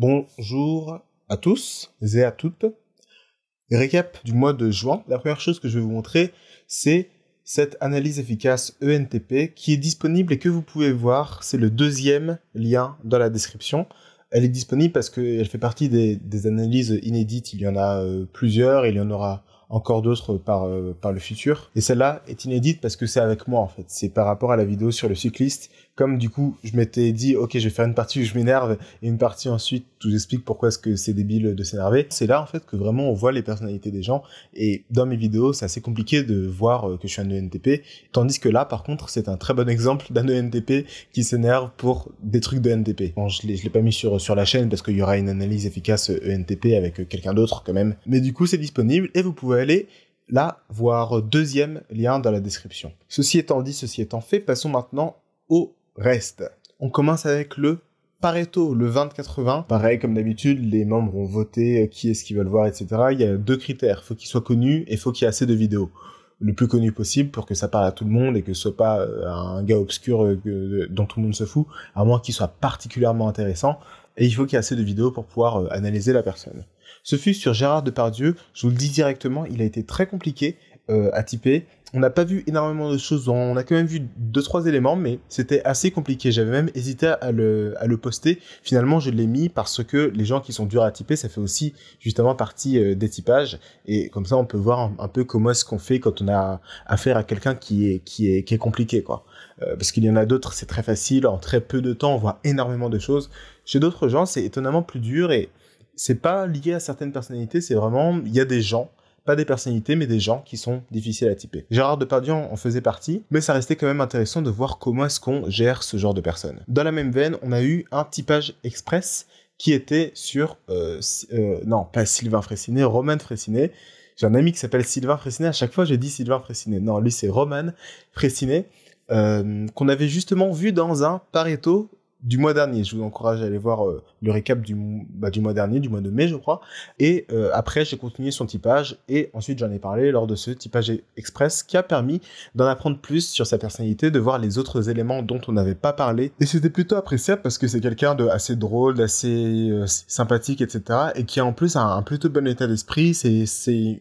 Bonjour à tous et à toutes. Récap du mois de juin. La première chose que je vais vous montrer, c'est cette analyse efficace ENTP qui est disponible et que vous pouvez voir. C'est le deuxième lien dans la description. Elle est disponible parce qu'elle fait partie des, analyses inédites. Il y en a euh, plusieurs, il y en aura encore d'autres par, euh, par le futur. Et celle-là est inédite parce que c'est avec moi en fait. C'est par rapport à la vidéo sur le cycliste comme du coup, je m'étais dit, ok, je vais faire une partie où je m'énerve et une partie ensuite où j'explique pourquoi est-ce que c'est débile de s'énerver. C'est là en fait que vraiment on voit les personnalités des gens. Et dans mes vidéos, c'est assez compliqué de voir euh, que je suis un ENTP. Tandis que là, par contre, c'est un très bon exemple d'un ENTP qui s'énerve pour des trucs de e NTP. Bon, je l'ai, l'ai pas mis sur, sur la chaîne parce qu'il y aura une analyse efficace ENTP euh, e avec euh, quelqu'un d'autre quand même. Mais du coup, c'est disponible et vous pouvez aller là voir deuxième lien dans la description. Ceci étant dit, ceci étant fait, passons maintenant au reste. On commence avec le Pareto, le 20-80. Pareil, comme d'habitude, les membres ont voté euh, qui est-ce qu'ils veulent voir, etc. Il y a deux critères. il Faut qu'il soit connu et il faut qu'il y ait assez de vidéos. Le plus connu possible pour que ça parle à tout le monde et que ce soit pas euh, un gars obscur euh, dont tout le monde se fout, à moins qu'il soit particulièrement intéressant. Et il faut qu'il y ait assez de vidéos pour pouvoir analyser la personne. Ce fut sur Gérard Depardieu, je vous le dis directement, il a été très compliqué euh, à typer, On n'a pas vu énormément de choses, on a quand même vu deux trois éléments, mais c'était assez compliqué. J'avais même hésité à le, à le poster. Finalement, je l'ai mis parce que les gens qui sont durs à typer, ça fait aussi justement partie euh, des typages. Et comme ça, on peut voir un, peu comment est-ce qu'on fait quand on a affaire à quelqu'un qui est, qui est, qui est compliqué, quoi. Euh, parce qu'il y en a d'autres, c'est très facile, en très peu de temps, on voit énormément de choses. Chez d'autres gens, c'est étonnamment plus dur et c'est pas lié à certaines personnalités, c'est vraiment, il y a des gens pas des personnalités, mais des gens qui sont difficiles à typer. Gérard Depardieu en faisait partie, mais ça restait quand même intéressant de voir comment est-ce qu'on gère ce genre de personnes. Dans la même veine, on a eu un typage express qui était sur, euh, euh, non, pas Sylvain Fressinet, Romain Fressinet. J'ai un ami qui s'appelle Sylvain Fressinet. À chaque fois, j'ai dit Sylvain Fressinet. Non, lui, c'est Romain Fressinet. Euh, qu'on avait justement vu dans un Pareto du mois dernier. Je vous encourage à aller voir euh, le récap du, bah, du mois dernier, du mois de mai, je crois. Et euh, après, j'ai continué son typage et ensuite j'en ai parlé lors de ce typage express qui a permis d'en apprendre plus sur sa personnalité, de voir les autres éléments dont on n'avait pas parlé. Et c'était plutôt appréciable parce que c'est quelqu'un de assez drôle, d'assez euh, sympathique, etc. Et qui a en plus un, plutôt bon état d'esprit. C'est,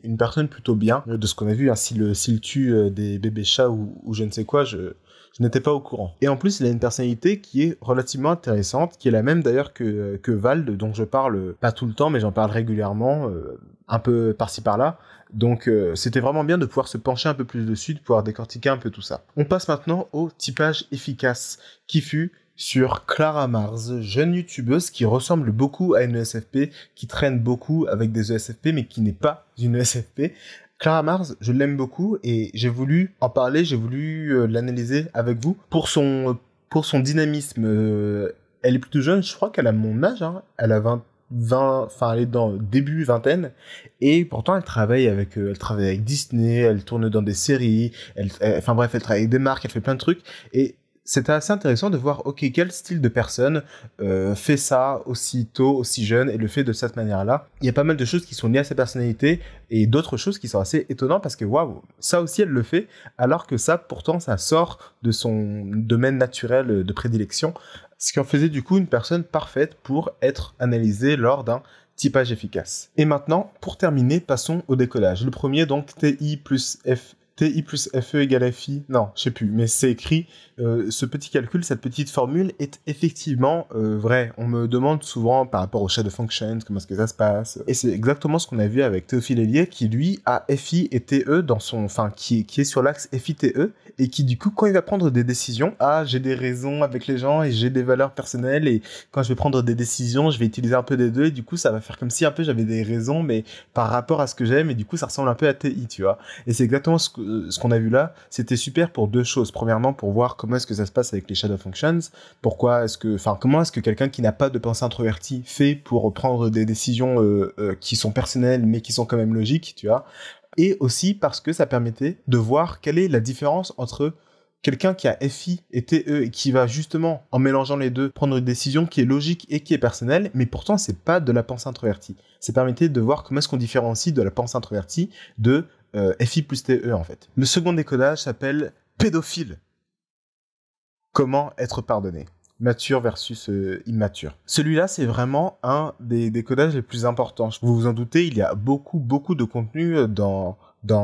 une personne plutôt bien de ce qu'on a vu. ainsi hein, s'il, tue des bébés chats ou je ne sais quoi, je, je n'étais pas au courant. Et en plus, il a une personnalité qui est relativement intéressante, qui est la même d'ailleurs que, euh, que Vald, dont je parle euh, pas tout le temps, mais j'en parle régulièrement, euh, un peu par-ci par-là. Donc c'était vraiment bien de pouvoir se pencher un peu plus dessus, de pouvoir décortiquer un peu tout ça. On passe maintenant au typage efficace, qui fut sur Clara Mars, jeune youtubeuse qui ressemble beaucoup à une ESFP, qui traîne beaucoup avec des ESFP, mais qui n'est pas une ESFP. Clara Mars, je l'aime beaucoup et j'ai voulu en parler, j'ai voulu euh, l'analyser avec vous pour son, euh, pour son dynamisme. Euh, elle est plutôt jeune, je crois qu'elle a mon âge, hein. elle a 20 enfin elle est dans début vingtaine et pourtant elle travaille avec elle travaille avec Disney, elle tourne dans des séries, elle enfin bref, elle travaille avec des marques, elle fait plein de trucs et c'était assez intéressant de voir, ok, quel style de personne euh, fait ça aussi tôt, aussi jeune, et le fait de cette manière-là. Il y a pas mal de choses qui sont liées à sa personnalité, et d'autres choses qui sont assez étonnantes, parce que, waouh, ça aussi, elle le fait, alors que ça, pourtant, ça sort de son domaine naturel de prédilection, ce qui en faisait du coup une personne parfaite pour être analysée lors d'un typage efficace. Et maintenant, pour terminer, passons au décollage. Le premier, donc TI plus F TI plus FE égale FI. Non, je sais plus, mais c'est écrit. Euh, ce petit calcul, cette petite formule est effectivement euh, vraie. On me demande souvent par rapport au shadow functions, comment est-ce que ça se passe. Et c'est exactement ce qu'on a vu avec Théophile Hélier, qui lui a FI et TE dans son, enfin, qui, qui est sur l'axe FI-TE, et qui du coup, quand il va prendre des décisions, ah, j'ai des raisons avec les gens et j'ai des valeurs personnelles, et quand je vais prendre des décisions, je vais utiliser un peu des deux, et du coup, ça va faire comme si un peu j'avais des raisons, mais par rapport à ce que j'aime, et du coup, ça ressemble un peu à TI, tu vois. Et c'est exactement ce que euh, ce qu'on a vu là, c'était super pour deux choses. Premièrement, pour voir comment est-ce que ça se passe avec les shadow functions, pourquoi est-ce que, enfin, comment est-ce que quelqu'un qui n'a pas de pensée introvertie fait pour prendre des décisions euh, euh, qui sont personnelles mais qui sont quand même logiques, tu vois. Et aussi parce que ça permettait de voir quelle est la différence entre quelqu'un qui a FI et TE et qui va justement, en mélangeant les deux, prendre une décision qui est logique et qui est personnelle, mais pourtant c'est pas de la pensée introvertie. C'est permettait de voir comment est-ce qu'on différencie de la pensée introvertie de euh, FI plus TE en fait. Le second décodage s'appelle pédophile. Comment être pardonné Mature versus euh, immature. Celui-là, c'est vraiment un des décodages les plus importants. Vous vous en doutez, il y a beaucoup, beaucoup de contenu euh, dans,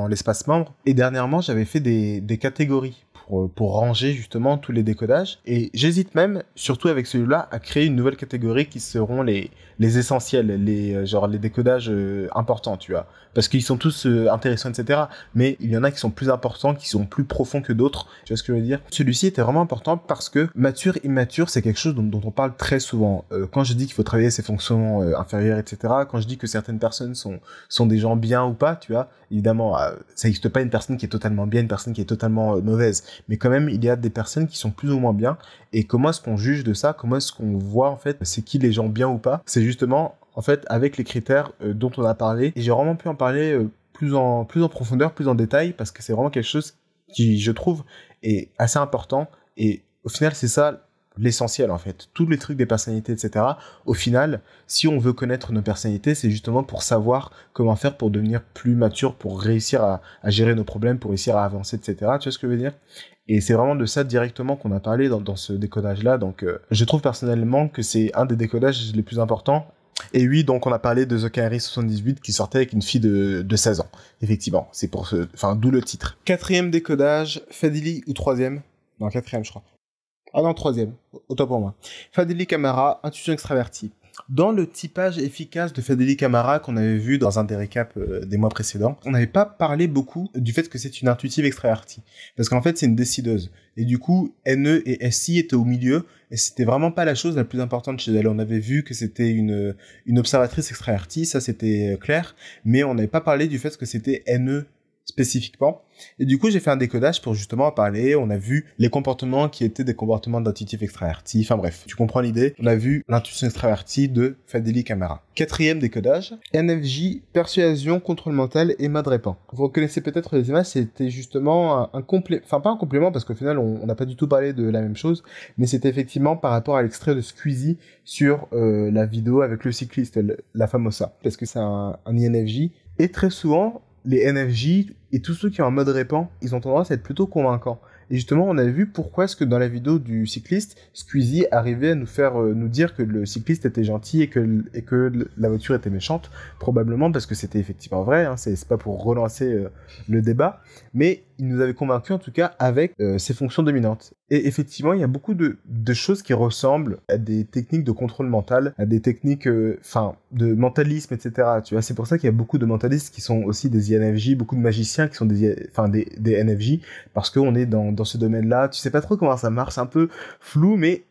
l'espace membre. Et dernièrement, j'avais fait des, catégories pour, euh, pour ranger justement tous les décodages. Et j'hésite même, surtout avec celui-là, à créer une nouvelle catégorie qui seront les, les essentiels, les, euh, genre les décodages euh, importants, tu vois. Parce qu'ils sont tous intéressants, etc. Mais il y en a qui sont plus importants, qui sont plus profonds que d'autres. Tu vois ce que je veux dire Celui-ci était vraiment important parce que mature, immature, c'est quelque chose dont, on parle très souvent. quand je dis qu'il faut travailler ses fonctions euh, inférieures, etc., quand je dis que certaines personnes sont, sont des gens bien ou pas, tu vois, évidemment, ça n'existe pas une personne qui est totalement bien, une personne qui est totalement mauvaise mais quand même, il y a des personnes qui sont plus ou moins bien. Et comment est-ce qu'on juge de ça Comment est-ce qu'on voit en fait c'est qui les gens bien ou pas C'est justement en fait avec les critères euh, dont on a parlé. Et j'ai vraiment pu en parler euh, plus en plus en profondeur, plus en détail, parce que c'est vraiment quelque chose qui, je trouve, est assez important. Et au final, c'est ça l'essentiel en fait, tous les trucs des personnalités, etc. Au final, si on veut connaître nos personnalités, c'est justement pour savoir comment faire pour devenir plus mature, pour réussir à, gérer nos problèmes, pour réussir à avancer, etc. Tu vois ce que je veux dire Et c'est vraiment de ça directement qu'on a parlé dans, ce décodage-là. Donc euh, je trouve personnellement que c'est un des décodages les plus importants. Et oui, donc on a parlé de The 78 qui sortait avec une fille de, 16 ans. Effectivement, c'est pour ce... Enfin, d'où le titre. Quatrième décodage, Fadili ou troisième Non, quatrième je crois. Ah non, troisième. Autant pour moi. Fadeli Camara, intuition extravertie. Dans le typage efficace de Fadeli Camara qu'on avait vu dans un des récaps euh, des mois précédents, on n'avait pas parlé beaucoup du fait que c'est une intuitive extravertie. Parce qu'en fait, c'est une décideuse. Et du coup, NE et SI étaient au milieu, et c'était vraiment pas la chose la plus importante chez elle. On avait vu que c'était une, une observatrice extravertie, ça c'était euh, clair, mais on n'avait pas parlé du fait que c'était NE spécifiquement. Et du coup, j'ai fait un décodage pour justement parler. On a vu les comportements qui étaient des comportements d'intuitif extraverti. Enfin bref, tu comprends l'idée. On a vu l'intuition extravertie de Fadeli Camara. Quatrième décodage, NFJ, persuasion, contrôle mental et mode Vous reconnaissez peut-être les images, c'était justement un, complément, enfin pas un complément parce qu'au final on n'a pas du tout parlé de la même chose, mais c'était effectivement par rapport à l'extrait de Squeezie sur euh, la vidéo avec le cycliste, la famosa. Parce que c'est un, un INFJ et très souvent, les NFJ et tous ceux qui ont un mode répand, ils ont tendance à être plutôt convaincants. Et justement, on a vu pourquoi est-ce que dans la vidéo du cycliste, Squeezie arrivait à nous faire euh, nous dire que le cycliste était gentil et que, et que la voiture était méchante, probablement parce que c'était effectivement vrai, hein, c'est pas pour relancer euh, le débat, mais il nous avait convaincu en tout cas avec euh, ses fonctions dominantes. Et effectivement, il y a beaucoup de, choses qui ressemblent à des techniques de contrôle mental, à des techniques, euh, enfin, de mentalisme, etc. Tu vois, c'est pour ça qu'il y a beaucoup de mentalistes qui sont aussi des INFJ, beaucoup de magiciens qui sont des, enfin, des, des NFJ, parce qu'on est dans, dans ce domaine-là. Tu sais pas trop comment ça marche, c'est un peu flou, mais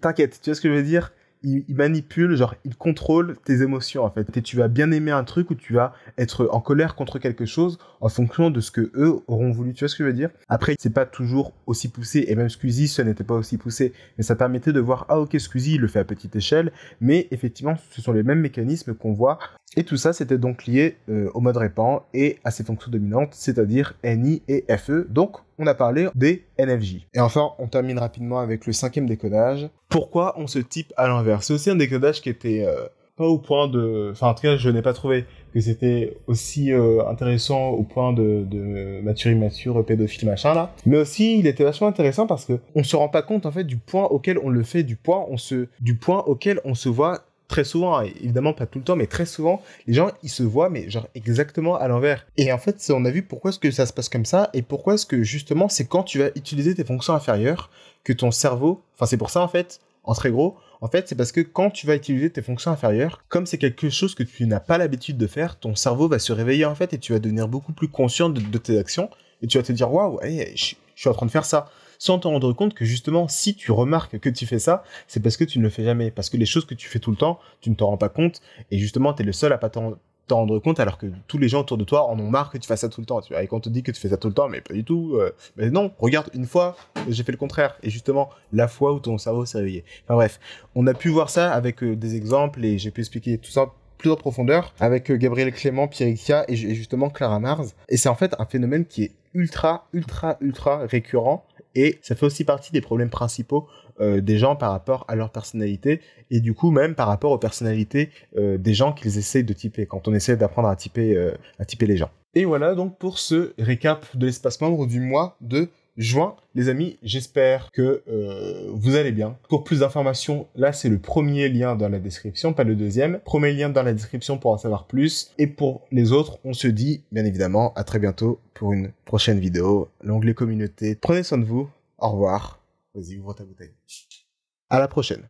t'inquiète, tu vois ce que je veux dire il, manipule, genre il contrôle tes émotions en fait. Et tu vas bien aimer un truc ou tu vas être en colère contre quelque chose en fonction de ce que eux auront voulu. Tu vois ce que je veux dire Après, c'est pas toujours aussi poussé et même Squeezie, ce n'était pas aussi poussé, mais ça permettait de voir ah ok Squeezie il le fait à petite échelle, mais effectivement ce sont les mêmes mécanismes qu'on voit et tout ça, c'était donc lié euh, au mode répand et à ses fonctions dominantes, c'est-à-dire NI et FE. Donc, on a parlé des NFJ. Et enfin, on termine rapidement avec le cinquième décodage. Pourquoi on se type à l'envers C'est aussi un décodage qui était euh, pas au point de... Enfin, en tout cas, je n'ai pas trouvé que c'était aussi euh, intéressant au point de, de mature immature, pédophile, machin, là. Mais aussi, il était vachement intéressant parce que on se rend pas compte, en fait, du point auquel on le fait, du point, on se... du point auquel on se voit très souvent, hein, évidemment pas tout le temps, mais très souvent, les gens, ils se voient, mais genre exactement à l'envers. Et en fait, on a vu pourquoi est-ce que ça se passe comme ça, et pourquoi est-ce que justement, c'est quand tu vas utiliser tes fonctions inférieures que ton cerveau, enfin c'est pour ça en fait, en très gros, en fait, c'est parce que quand tu vas utiliser tes fonctions inférieures, comme c'est quelque chose que tu n'as pas l'habitude de faire, ton cerveau va se réveiller en fait, et tu vas devenir beaucoup plus conscient de, tes actions, et tu vas te dire, waouh, je suis en train de faire ça sans te rendre compte que justement, si tu remarques que tu fais ça, c'est parce que tu ne le fais jamais. Parce que les choses que tu fais tout le temps, tu ne t'en rends pas compte. Et justement, tu es le seul à pas t'en rendre compte alors que tous les gens autour de toi en ont marre que tu fasses ça tout le temps. Tu Et quand on te dit que tu fais ça tout le temps, mais pas du tout. Euh, mais non, regarde, une fois, j'ai fait le contraire. Et justement, la fois où ton cerveau s'est réveillé. Enfin bref, on a pu voir ça avec euh, des exemples et j'ai pu expliquer tout ça plus en profondeur avec euh, Gabriel Clément, Pierre et, et justement Clara Mars. Et c'est en fait un phénomène qui est ultra, ultra, ultra récurrent et ça fait aussi partie des problèmes principaux euh, des gens par rapport à leur personnalité et du coup même par rapport aux personnalités euh, des gens qu'ils essaient de typer quand on essaie d'apprendre à typer euh, à typer les gens. Et voilà donc pour ce récap de l'espace membre du mois de juin. Les amis, j'espère que euh, vous allez bien. Pour plus d'informations, là c'est le premier lien dans la description, pas le deuxième. Premier lien dans la description pour en savoir plus. Et pour les autres, on se dit bien évidemment à très bientôt pour une prochaine vidéo. L'onglet communauté. Prenez soin de vous. Au revoir. Vas-y, ouvre ta bouteille. À la prochaine.